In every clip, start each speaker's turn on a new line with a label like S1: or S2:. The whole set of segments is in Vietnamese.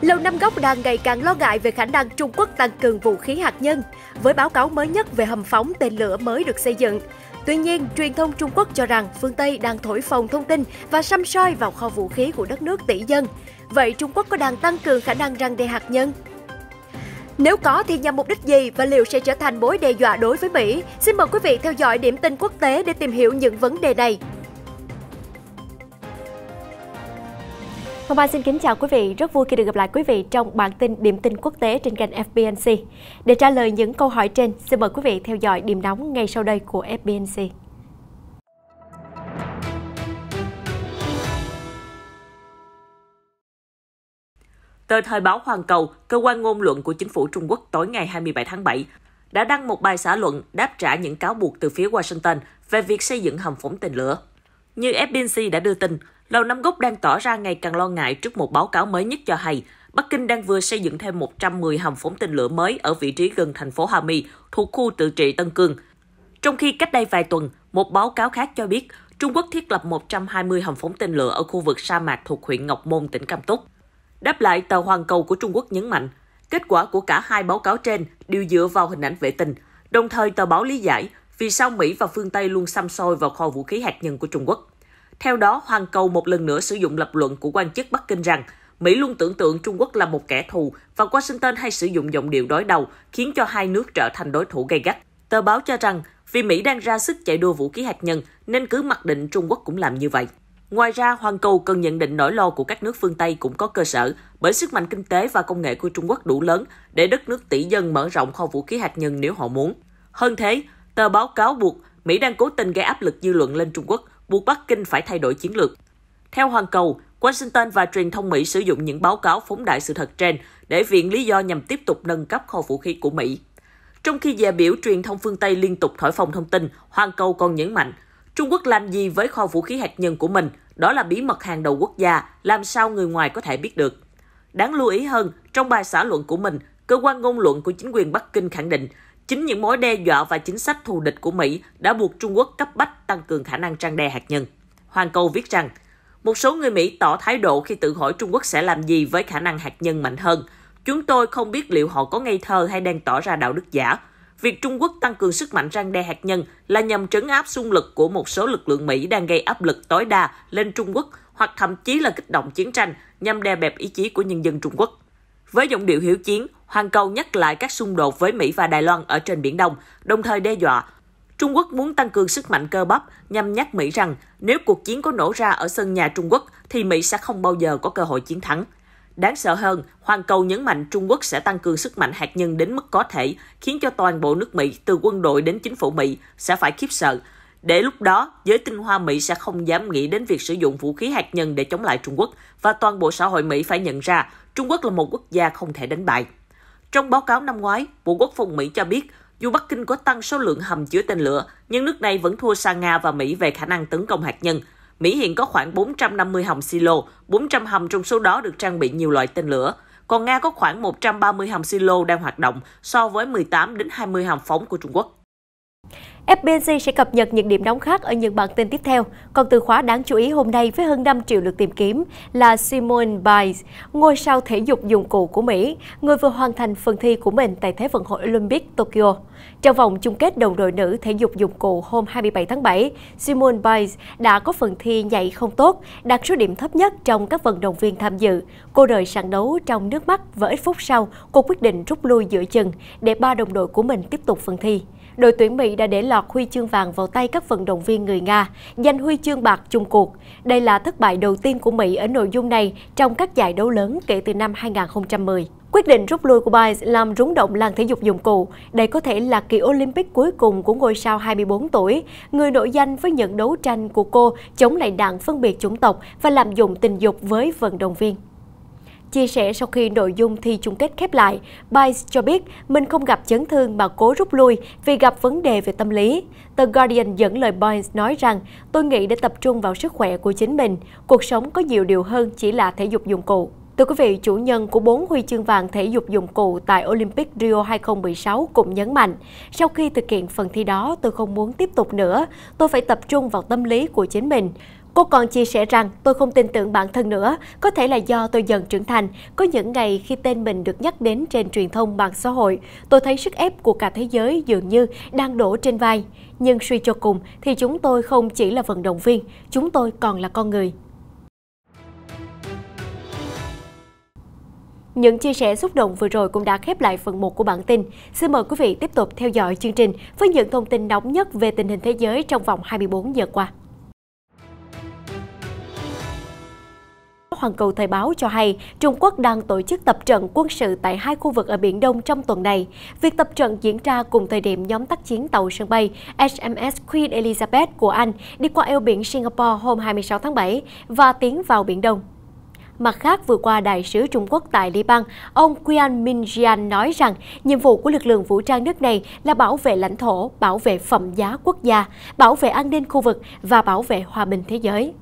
S1: Lầu Năm Góc đang ngày càng lo ngại về khả năng Trung Quốc tăng cường vũ khí hạt nhân, với báo cáo mới nhất về hầm phóng tên lửa mới được xây dựng. Tuy nhiên, truyền thông Trung Quốc cho rằng phương Tây đang thổi phồng thông tin và xăm soi vào kho vũ khí của đất nước tỷ dân. Vậy Trung Quốc có đang tăng cường khả năng răng đe hạt nhân? Nếu có thì nhằm mục đích gì và liệu sẽ trở thành mối đe dọa đối với Mỹ? Xin mời quý vị theo dõi điểm tin quốc tế để tìm hiểu những vấn đề này. Hồng Anh xin kính chào quý vị, rất vui khi được gặp lại quý vị trong bản tin điểm tin quốc tế trên kênh FBNC. Để trả lời những câu hỏi trên, xin mời quý vị theo dõi điểm nóng ngay sau đây của FBNC.
S2: Tờ Thời báo Hoàn Cầu, cơ quan ngôn luận của chính phủ Trung Quốc tối ngày 27 tháng 7, đã đăng một bài xã luận đáp trả những cáo buộc từ phía Washington về việc xây dựng hầm phóng tên lửa. Như FBNC đã đưa tin, Lầu Năm gốc đang tỏ ra ngày càng lo ngại trước một báo cáo mới nhất cho hay Bắc Kinh đang vừa xây dựng thêm 110 hầm phóng tên lửa mới ở vị trí gần thành phố Hà Mi, thuộc khu tự trị Tân Cương. Trong khi cách đây vài tuần, một báo cáo khác cho biết Trung Quốc thiết lập 120 hầm phóng tên lửa ở khu vực sa mạc thuộc huyện Ngọc Môn, tỉnh Cam Túc. Đáp lại, tờ Hoàng Cầu của Trung Quốc nhấn mạnh, kết quả của cả hai báo cáo trên đều dựa vào hình ảnh vệ tinh. Đồng thời, tờ báo lý giải vì sao Mỹ và phương Tây luôn xăm soi vào kho vũ khí hạt nhân của Trung Quốc. Theo đó, Hoàng Cầu một lần nữa sử dụng lập luận của quan chức Bắc Kinh rằng Mỹ luôn tưởng tượng Trung Quốc là một kẻ thù và Washington hay sử dụng giọng điệu đối đầu, khiến cho hai nước trở thành đối thủ gay gắt. Tờ báo cho rằng, vì Mỹ đang ra sức chạy đua vũ khí hạt nhân, nên cứ mặc định Trung Quốc cũng làm như vậy. Ngoài ra, Hoàng Cầu cần nhận định nỗi lo của các nước phương Tây cũng có cơ sở, bởi sức mạnh kinh tế và công nghệ của Trung Quốc đủ lớn để đất nước tỷ dân mở rộng kho vũ khí hạt nhân nếu họ muốn. Hơn thế, tờ báo cáo buộc Mỹ đang cố tình gây áp lực dư luận lên Trung Quốc – buộc Bắc Kinh phải thay đổi chiến lược. Theo Hoàn Cầu, Washington và truyền thông Mỹ sử dụng những báo cáo phóng đại sự thật trên để viện lý do nhằm tiếp tục nâng cấp kho vũ khí của Mỹ. Trong khi dè biểu truyền thông phương Tây liên tục thổi phồng thông tin, Hoàn Cầu còn nhấn mạnh, Trung Quốc làm gì với kho vũ khí hạt nhân của mình, đó là bí mật hàng đầu quốc gia, làm sao người ngoài có thể biết được. Đáng lưu ý hơn, trong bài xã luận của mình, cơ quan ngôn luận của chính quyền Bắc Kinh khẳng định Chính những mối đe dọa và chính sách thù địch của Mỹ đã buộc Trung Quốc cấp bách tăng cường khả năng trang đe hạt nhân. Hoàng Cầu viết rằng, một số người Mỹ tỏ thái độ khi tự hỏi Trung Quốc sẽ làm gì với khả năng hạt nhân mạnh hơn. Chúng tôi không biết liệu họ có ngây thơ hay đang tỏ ra đạo đức giả. Việc Trung Quốc tăng cường sức mạnh răng đe hạt nhân là nhằm trấn áp xung lực của một số lực lượng Mỹ đang gây áp lực tối đa lên Trung Quốc hoặc thậm chí là kích động chiến tranh nhằm đè bẹp ý chí của nhân dân Trung Quốc. Với giọng điệu hiếu chiến, Hoàng Cầu nhắc lại các xung đột với Mỹ và Đài Loan ở trên Biển Đông, đồng thời đe dọa Trung Quốc muốn tăng cường sức mạnh cơ bắp nhằm nhắc Mỹ rằng nếu cuộc chiến có nổ ra ở sân nhà Trung Quốc thì Mỹ sẽ không bao giờ có cơ hội chiến thắng. Đáng sợ hơn, Hoàng Cầu nhấn mạnh Trung Quốc sẽ tăng cường sức mạnh hạt nhân đến mức có thể, khiến cho toàn bộ nước Mỹ, từ quân đội đến chính phủ Mỹ, sẽ phải khiếp sợ, để lúc đó, giới tinh hoa Mỹ sẽ không dám nghĩ đến việc sử dụng vũ khí hạt nhân để chống lại Trung Quốc và toàn bộ xã hội Mỹ phải nhận ra Trung Quốc là một quốc gia không thể đánh bại. Trong báo cáo năm ngoái, Bộ Quốc phòng Mỹ cho biết dù Bắc Kinh có tăng số lượng hầm chứa tên lửa, nhưng nước này vẫn thua xa Nga và Mỹ về khả năng tấn công hạt nhân. Mỹ hiện có khoảng 450 hầm silo, 400 hầm trong số đó được trang bị nhiều loại tên lửa. Còn Nga có khoảng 130 hầm silo đang hoạt động so với 18 đến 20 hầm phóng của Trung Quốc.
S1: FBNC sẽ cập nhật những điểm đóng khác ở những bản tin tiếp theo. Còn từ khóa đáng chú ý hôm nay với hơn 5 triệu lượt tìm kiếm là Simone Biles, ngôi sao thể dục dụng cụ của Mỹ, người vừa hoàn thành phần thi của mình tại Thế vận hội Olympic Tokyo. Trong vòng chung kết đồng đội nữ thể dục dụng cụ hôm 27 tháng 7, Simone Biles đã có phần thi nhảy không tốt, đạt số điểm thấp nhất trong các vận động viên tham dự. Cô rời sàn đấu trong nước mắt và ít phút sau, cô quyết định rút lui giữa chừng để ba đồng đội của mình tiếp tục phần thi đội tuyển Mỹ đã để lọt huy chương vàng vào tay các vận động viên người Nga, giành huy chương bạc chung cuộc. Đây là thất bại đầu tiên của Mỹ ở nội dung này trong các giải đấu lớn kể từ năm 2010. Quyết định rút lui của Biles làm rúng động làng thể dục dụng cụ. Đây có thể là kỳ Olympic cuối cùng của ngôi sao 24 tuổi, người nổi danh với những đấu tranh của cô chống lại nạn phân biệt chủng tộc và làm dụng tình dục với vận động viên. Chia sẻ sau khi nội dung thi chung kết khép lại, Bice cho biết mình không gặp chấn thương mà cố rút lui vì gặp vấn đề về tâm lý. The Guardian dẫn lời Bice nói rằng, tôi nghĩ để tập trung vào sức khỏe của chính mình, cuộc sống có nhiều điều hơn chỉ là thể dục dụng cụ. Thưa quý vị, chủ nhân của 4 huy chương vàng thể dục dụng cụ tại Olympic Rio 2016 cũng nhấn mạnh, sau khi thực hiện phần thi đó tôi không muốn tiếp tục nữa, tôi phải tập trung vào tâm lý của chính mình. Cô còn chia sẻ rằng tôi không tin tưởng bản thân nữa, có thể là do tôi dần trưởng thành. Có những ngày khi tên mình được nhắc đến trên truyền thông mạng xã hội, tôi thấy sức ép của cả thế giới dường như đang đổ trên vai. Nhưng suy cho cùng thì chúng tôi không chỉ là vận động viên, chúng tôi còn là con người. Những chia sẻ xúc động vừa rồi cũng đã khép lại phần 1 của bản tin. Xin mời quý vị tiếp tục theo dõi chương trình với những thông tin nóng nhất về tình hình thế giới trong vòng 24 giờ qua. Hoàn Cầu Thời báo cho hay Trung Quốc đang tổ chức tập trận quân sự tại hai khu vực ở Biển Đông trong tuần này. Việc tập trận diễn ra cùng thời điểm nhóm tác chiến tàu sân bay HMS Queen Elizabeth của Anh đi qua eo biển Singapore hôm 26 tháng 7 và tiến vào Biển Đông. Mặt khác, vừa qua đại sứ Trung Quốc tại Liban, ông Qian Minjian nói rằng nhiệm vụ của lực lượng vũ trang nước này là bảo vệ lãnh thổ, bảo vệ phẩm giá quốc gia, bảo vệ an ninh khu vực và bảo vệ hòa bình thế giới.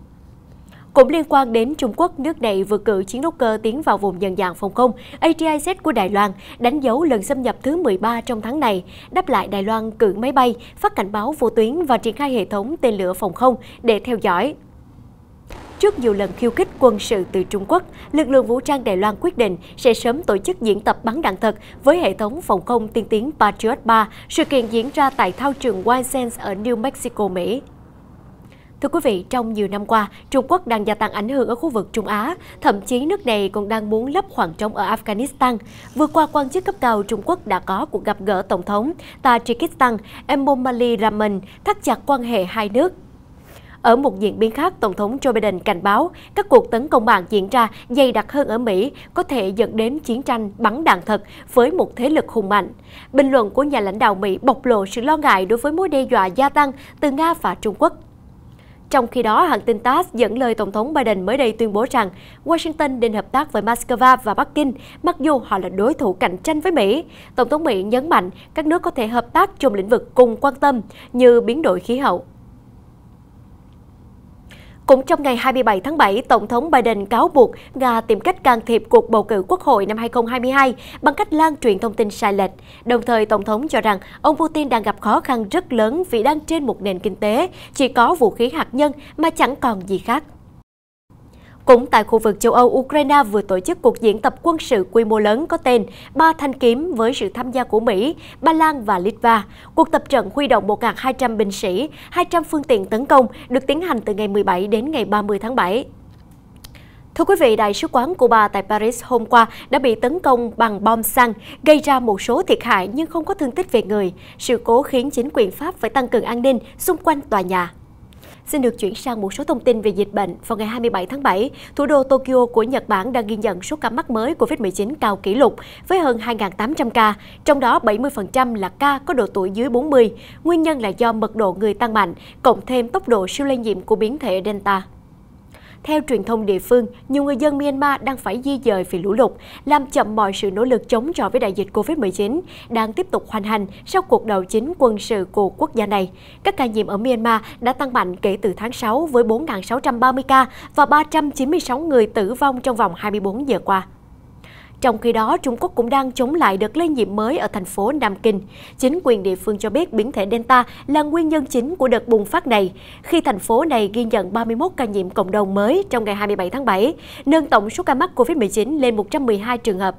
S1: Cũng liên quan đến Trung Quốc, nước này vừa cử chiến đấu cơ tiến vào vùng nhận dạng phòng không ATIZ của Đài Loan, đánh dấu lần xâm nhập thứ 13 trong tháng này. Đáp lại Đài Loan cử máy bay, phát cảnh báo vô tuyến và triển khai hệ thống tên lửa phòng không để theo dõi. Trước nhiều lần khiêu khích quân sự từ Trung Quốc, lực lượng vũ trang Đài Loan quyết định sẽ sớm tổ chức diễn tập bắn đạn thật với hệ thống phòng không tiên tiến Patriot 3. Sự kiện diễn ra tại thao trường Wildsense ở New Mexico, Mỹ. Thưa quý vị, trong nhiều năm qua, Trung Quốc đang gia tăng ảnh hưởng ở khu vực Trung Á, thậm chí nước này còn đang muốn lấp khoảng trống ở Afghanistan. Vừa qua, quan chức cấp cao Trung Quốc đã có cuộc gặp gỡ Tổng thống Tajikistan Emomali Rahman thắt chặt quan hệ hai nước. Ở một diễn biến khác, Tổng thống Joe Biden cảnh báo các cuộc tấn công mạng diễn ra dày đặc hơn ở Mỹ có thể dẫn đến chiến tranh bắn đạn thật với một thế lực hùng mạnh. Bình luận của nhà lãnh đạo Mỹ bộc lộ sự lo ngại đối với mối đe dọa gia tăng từ Nga và Trung Quốc. Trong khi đó, hãng tin TASS dẫn lời Tổng thống Biden mới đây tuyên bố rằng Washington nên hợp tác với Moscow và Bắc Kinh, mặc dù họ là đối thủ cạnh tranh với Mỹ. Tổng thống Mỹ nhấn mạnh các nước có thể hợp tác trong lĩnh vực cùng quan tâm như biến đổi khí hậu, cũng trong ngày 27 tháng 7, Tổng thống Biden cáo buộc Nga tìm cách can thiệp cuộc bầu cử quốc hội năm 2022 bằng cách lan truyền thông tin sai lệch. Đồng thời, Tổng thống cho rằng ông Putin đang gặp khó khăn rất lớn vì đang trên một nền kinh tế, chỉ có vũ khí hạt nhân mà chẳng còn gì khác. Cũng tại khu vực châu Âu, Ukraine vừa tổ chức cuộc diễn tập quân sự quy mô lớn có tên Ba Thanh Kiếm với sự tham gia của Mỹ, Ba Lan và Litva. Cuộc tập trận huy động 1.200 binh sĩ, 200 phương tiện tấn công được tiến hành từ ngày 17 đến ngày 30 tháng 7. Thưa quý vị, Đại sứ quán Cuba tại Paris hôm qua đã bị tấn công bằng bom xăng, gây ra một số thiệt hại nhưng không có thương tích về người. Sự cố khiến chính quyền Pháp phải tăng cường an ninh xung quanh tòa nhà. Xin được chuyển sang một số thông tin về dịch bệnh. Vào ngày 27 tháng 7, thủ đô Tokyo của Nhật Bản đã ghi nhận số ca mắc mới COVID-19 cao kỷ lục với hơn 2.800 ca, trong đó 70% là ca có độ tuổi dưới 40. Nguyên nhân là do mật độ người tăng mạnh, cộng thêm tốc độ siêu lây nhiễm của biến thể Delta. Theo truyền thông địa phương, nhiều người dân Myanmar đang phải di dời vì lũ lụt, làm chậm mọi sự nỗ lực chống chọi với đại dịch COVID-19 đang tiếp tục hoành hành sau cuộc đầu chính quân sự của quốc gia này. Các ca nhiễm ở Myanmar đã tăng mạnh kể từ tháng 6 với 4.630 ca và 396 người tử vong trong vòng 24 giờ qua. Trong khi đó, Trung Quốc cũng đang chống lại đợt lây nhiễm mới ở thành phố Nam Kinh. Chính quyền địa phương cho biết biến thể Delta là nguyên nhân chính của đợt bùng phát này, khi thành phố này ghi nhận 31 ca nhiễm cộng đồng mới trong ngày 27 tháng 7, nâng tổng số ca mắc COVID-19 lên 112 trường hợp.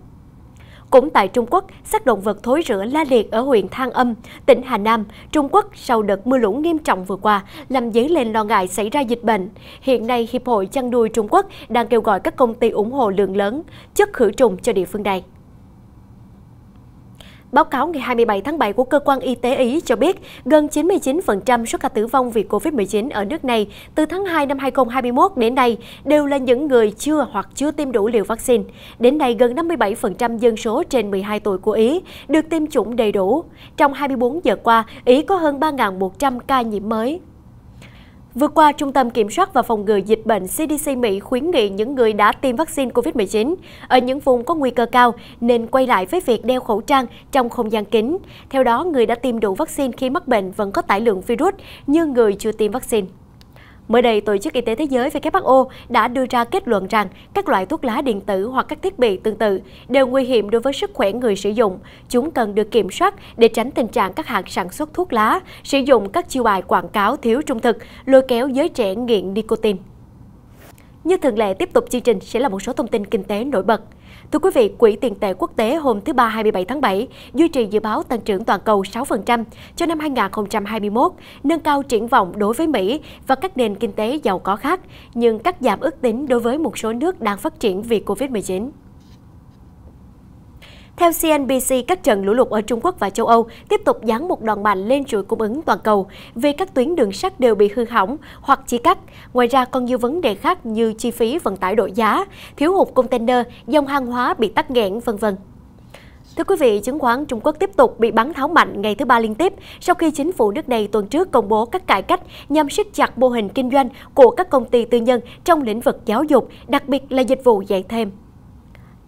S1: Cũng tại Trung Quốc, xác động vật thối rữa la liệt ở huyện Thang Âm, tỉnh Hà Nam, Trung Quốc sau đợt mưa lũ nghiêm trọng vừa qua làm dấy lên lo ngại xảy ra dịch bệnh. Hiện nay, Hiệp hội chăn nuôi Trung Quốc đang kêu gọi các công ty ủng hộ lượng lớn chất khử trùng cho địa phương này. Báo cáo ngày 27 tháng 7 của Cơ quan Y tế Ý cho biết gần 99% số ca tử vong vì COVID-19 ở nước này từ tháng 2 năm 2021 đến nay đều là những người chưa hoặc chưa tiêm đủ liều vaccine. Đến nay, gần 57% dân số trên 12 tuổi của Ý được tiêm chủng đầy đủ. Trong 24 giờ qua, Ý có hơn 3.100 ca nhiễm mới. Vừa qua, Trung tâm Kiểm soát và Phòng ngừa Dịch bệnh CDC Mỹ khuyến nghị những người đã tiêm vaccine COVID-19 ở những vùng có nguy cơ cao nên quay lại với việc đeo khẩu trang trong không gian kín. Theo đó, người đã tiêm đủ vaccine khi mắc bệnh vẫn có tải lượng virus như người chưa tiêm vaccine. Mới đây, Tổ chức Y tế Thế giới WHO đã đưa ra kết luận rằng các loại thuốc lá điện tử hoặc các thiết bị tương tự đều nguy hiểm đối với sức khỏe người sử dụng. Chúng cần được kiểm soát để tránh tình trạng các hãng sản xuất thuốc lá sử dụng các chiêu bài quảng cáo thiếu trung thực, lôi kéo giới trẻ nghiện nicotine. Như thường lệ, tiếp tục chương trình sẽ là một số thông tin kinh tế nổi bật. Thưa quý vị, Quỹ tiền tệ quốc tế hôm thứ Ba 27 tháng 7 duy trì dự báo tăng trưởng toàn cầu 6% cho năm 2021, nâng cao triển vọng đối với Mỹ và các nền kinh tế giàu có khác, nhưng cắt giảm ước tính đối với một số nước đang phát triển vì COVID-19. Theo CNBC, các trận lũ lụt ở Trung Quốc và châu Âu tiếp tục giáng một đòn mạnh lên chuỗi cung ứng toàn cầu vì các tuyến đường sắt đều bị hư hỏng hoặc chỉ cắt. Ngoài ra còn nhiều vấn đề khác như chi phí vận tải đội giá, thiếu hụt container, dòng hàng hóa bị tắc nghẽn, vân vân. Thưa quý vị, chứng khoán Trung Quốc tiếp tục bị bán tháo mạnh ngày thứ ba liên tiếp sau khi chính phủ nước này tuần trước công bố các cải cách nhằm siết chặt mô hình kinh doanh của các công ty tư nhân trong lĩnh vực giáo dục, đặc biệt là dịch vụ dạy thêm.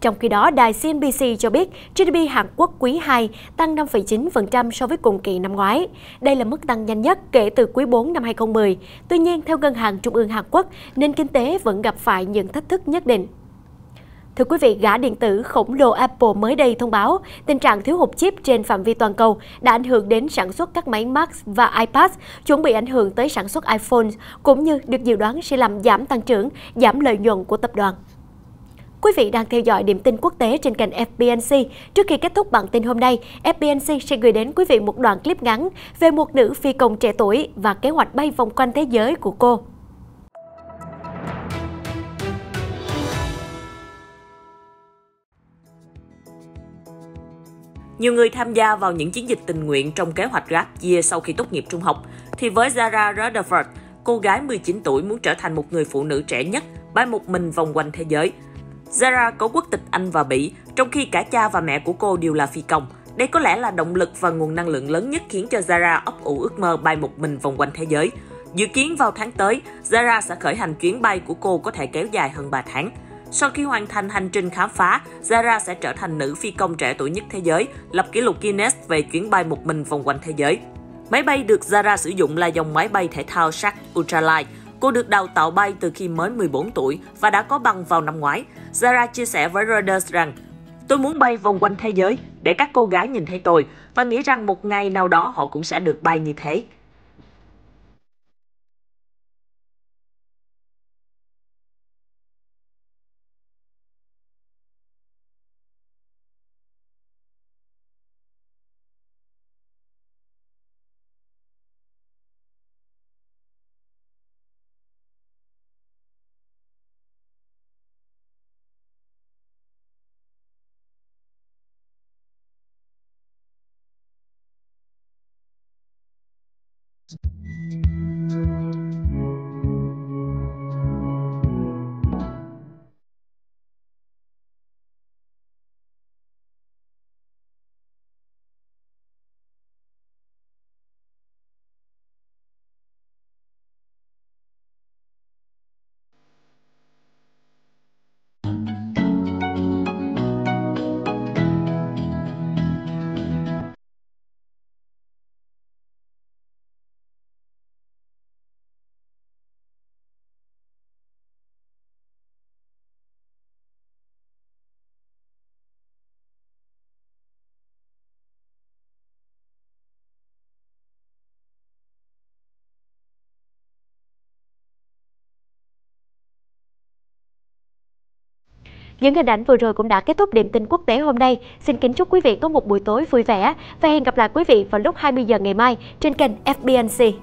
S1: Trong khi đó, đài CNBC cho biết GDP Hàn Quốc quý 2 tăng 5,9% so với cùng kỳ năm ngoái. Đây là mức tăng nhanh nhất kể từ quý 4 năm 2010. Tuy nhiên, theo Ngân hàng Trung ương Hàn Quốc, nền kinh tế vẫn gặp phải những thách thức nhất định. Thưa quý vị, gã điện tử khổng lồ Apple mới đây thông báo tình trạng thiếu hụt chip trên phạm vi toàn cầu đã ảnh hưởng đến sản xuất các máy Mac và iPad, chuẩn bị ảnh hưởng tới sản xuất iPhone, cũng như được dự đoán sẽ làm giảm tăng trưởng, giảm lợi nhuận của tập đoàn. Quý vị đang theo dõi điểm tin quốc tế trên kênh FBNC. Trước khi kết thúc bản tin hôm nay, FBNC sẽ gửi đến quý vị một đoạn clip ngắn về một nữ phi công trẻ tuổi và kế hoạch bay vòng quanh thế giới của cô.
S2: Nhiều người tham gia vào những chiến dịch tình nguyện trong kế hoạch Gap Year sau khi tốt nghiệp trung học, thì với Zara Rutherford, cô gái 19 tuổi muốn trở thành một người phụ nữ trẻ nhất bay một mình vòng quanh thế giới – Zara có quốc tịch Anh và Bỉ, trong khi cả cha và mẹ của cô đều là phi công. Đây có lẽ là động lực và nguồn năng lượng lớn nhất khiến cho Zara ấp ủ ước mơ bay một mình vòng quanh thế giới. Dự kiến vào tháng tới, Zara sẽ khởi hành chuyến bay của cô có thể kéo dài hơn 3 tháng. Sau khi hoàn thành hành trình khám phá, Zara sẽ trở thành nữ phi công trẻ tuổi nhất thế giới, lập kỷ lục Guinness về chuyến bay một mình vòng quanh thế giới. Máy bay được Zara sử dụng là dòng máy bay thể thao Shark Ultralight, Cô được đào tạo bay từ khi mới 14 tuổi và đã có bằng vào năm ngoái. Zara chia sẻ với Reuters rằng Tôi muốn bay vòng quanh thế giới để các cô gái nhìn thấy tôi và nghĩ rằng một ngày nào đó họ cũng sẽ được bay như thế. Thank you.
S1: Những hình ảnh vừa rồi cũng đã kết thúc điểm tin quốc tế hôm nay. Xin kính chúc quý vị có một buổi tối vui vẻ và hẹn gặp lại quý vị vào lúc 20 giờ ngày mai trên kênh FBNC.